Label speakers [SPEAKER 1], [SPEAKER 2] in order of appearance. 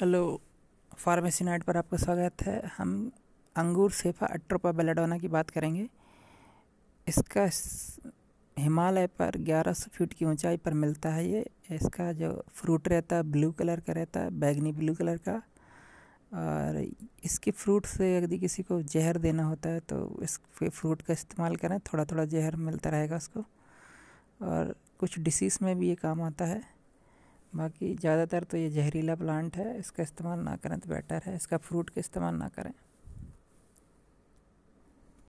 [SPEAKER 1] hello pharmacy night पर आपका स्वागत है हम अंगूर सेफा अट्रोपा बेलाडोना की बात करेंगे इसका हिमालय पर 1100 फीट की ऊंचाई पर मिलता है ये इसका जो फ्रूट रहता है ब्लू कलर का रहता है बैगनी ब्लू कलर का और इसके फ्रूट से यदि किसी को जहर देना होता है तो इसके फ्रूट का इस्तेमाल करें थोड़ा थोड़ा जहर मिलता रहेगा उसको और कुछ डिसीज़ में भी ये काम आता है बाकी ज़्यादातर तो ये जहरीला प्लांट है इसका इस्तेमाल ना करें तो बेटर है इसका फ्रूट का इस्तेमाल ना करें